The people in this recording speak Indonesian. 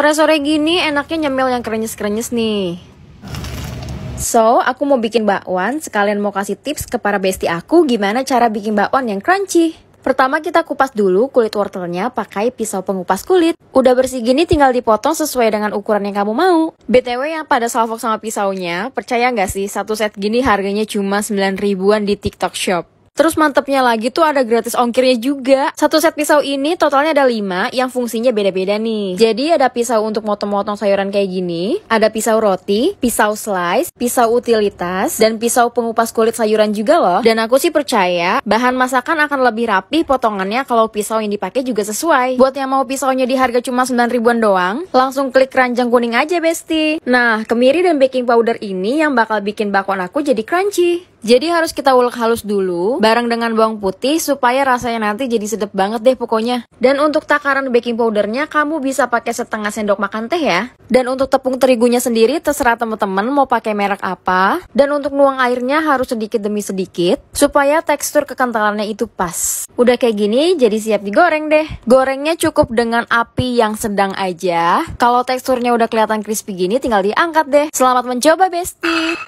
Sore-sore gini enaknya nyemil yang krenyes-krenyes nih. So, aku mau bikin bakwan, sekalian mau kasih tips ke para besti aku gimana cara bikin bakwan yang crunchy. Pertama kita kupas dulu kulit wortelnya pakai pisau pengupas kulit. Udah bersih gini tinggal dipotong sesuai dengan ukuran yang kamu mau. BTW yang pada salvok sama pisaunya, percaya nggak sih satu set gini harganya cuma 9 ribuan di TikTok Shop? Terus mantepnya lagi tuh ada gratis ongkirnya juga. Satu set pisau ini totalnya ada 5 yang fungsinya beda-beda nih. Jadi ada pisau untuk motong-motong sayuran kayak gini, ada pisau roti, pisau slice, pisau utilitas, dan pisau pengupas kulit sayuran juga loh. Dan aku sih percaya bahan masakan akan lebih rapi potongannya kalau pisau yang dipakai juga sesuai. Buat yang mau pisaunya di harga cuma 9 ribuan doang, langsung klik ranjang kuning aja besti. Nah, kemiri dan baking powder ini yang bakal bikin bakwan aku jadi crunchy. Jadi harus kita ulek halus dulu bareng dengan bawang putih supaya rasanya nanti jadi sedap banget deh pokoknya. Dan untuk takaran baking powdernya kamu bisa pakai setengah sendok makan teh ya. Dan untuk tepung terigunya sendiri terserah teman-teman mau pakai merek apa. Dan untuk nuang airnya harus sedikit demi sedikit supaya tekstur kekentalannya itu pas. Udah kayak gini jadi siap digoreng deh. Gorengnya cukup dengan api yang sedang aja. Kalau teksturnya udah kelihatan crispy gini tinggal diangkat deh. Selamat mencoba bestie.